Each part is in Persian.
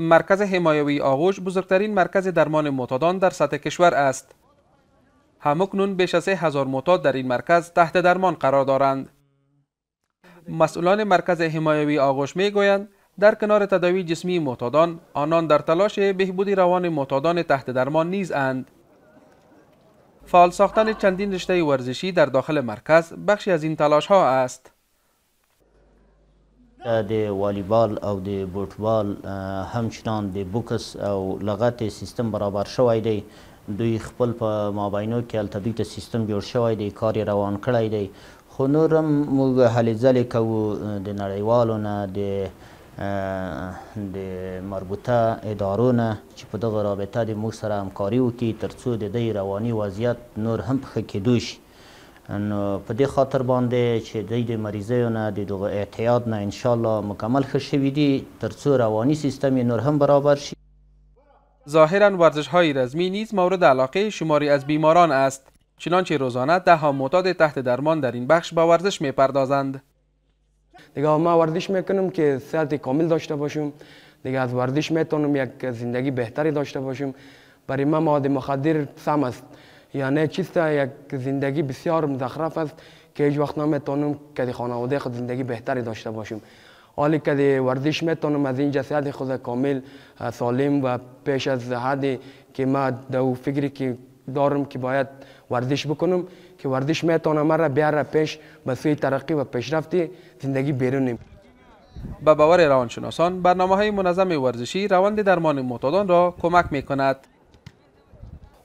مرکز حمایوی آغوش بزرگترین مرکز درمان معتادان در سطح کشور است. همکنون بیش از هزار معتاد در این مرکز تحت درمان قرار دارند. مسئولان مرکز حمایوی آغوش می گویند در کنار تداوی جسمی معتادان آنان در تلاش بهبودی روان معتادان تحت درمان نیز اند. فعال ساختن چندین رشته ورزشی در داخل مرکز بخشی از این تلاش ها است. د والیبال او د بوټبال همچنان د بوکس او لغت سیستم برابر شوی دی دوی خپل په مابینو کې التبیته سیستم جوړ شوی دی کار روان کړی دی خو نور هم موږ هلې ځلې کوو د نړیوالو نه د د مربوطه ادارو نه چې په دغه رابطه د موږ سره همکاري وکړي تر څو د دې رواني وضعیت نور هم ښه کېدو شي نو په دې خاطر باندې چې د دې مریضیو نه د دغه اعتیاد نه ان شاء الله مکمل ښه شوي دي څو رواني سیستم نور هم برابر شی ظاهرا ورزش های رزمی نیز مورد علاقه شماری از بیماران است چنانچه روزانه ده ها معتاد تحت درمان در این بخش با ورزش می پردازند دیگه ما ورزش میکنم که صحت کامل داشته باشم دیگه از ورزش میتونم یک زندگی بهتری داشته باشم برای ما مواد مخدر سم است یعنی چیست یک زندگی بسیار مزخرف است که هیچ وقت نمیتونم که خانواده خود زندگی بهتری داشته باشیم حالی که ورزش میتونم از این جسد خود کامل سالم و پیش از حدی که ما دو فکری که دارم که باید ورزش بکنم که ورزش میتونم مرا بیاره پیش به سوی ترقی و پیشرفت زندگی بیرونیم به باور روانشناسان برنامه های منظم ورزشی روند درمان معتادان را کمک می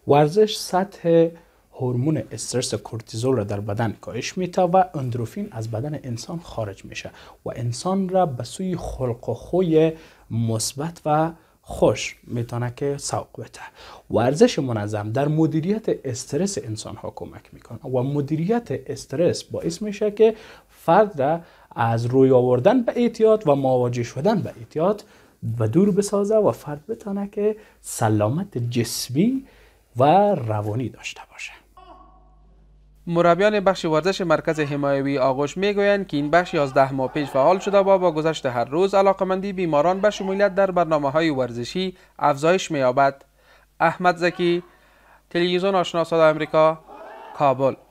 ورزش سطح هورمون استرس کورتیزول را در بدن کاهش میتا و اندروفین از بدن انسان خارج میشه و انسان را به سوی خلق و خوی مثبت و خوش میتونه که سوق بده ورزش منظم در مدیریت استرس انسان ها کمک میکنه و مدیریت استرس باعث میشه که فرد را از روی آوردن به اعتیاد و مواجه شدن به اعتیاد و دور بسازه و فرد بتانه که سلامت جسمی و روانی داشته باشه مربیان بخش ورزش مرکز حمایوی آغوش میگویند که این بخش 11 ماه پیش فعال شده با, با گذشت هر روز علاقمندی بیماران به شمولیت در برنامه های ورزشی افزایش میابد، احمد زکی تلویزیون آشنا آمریکا کابل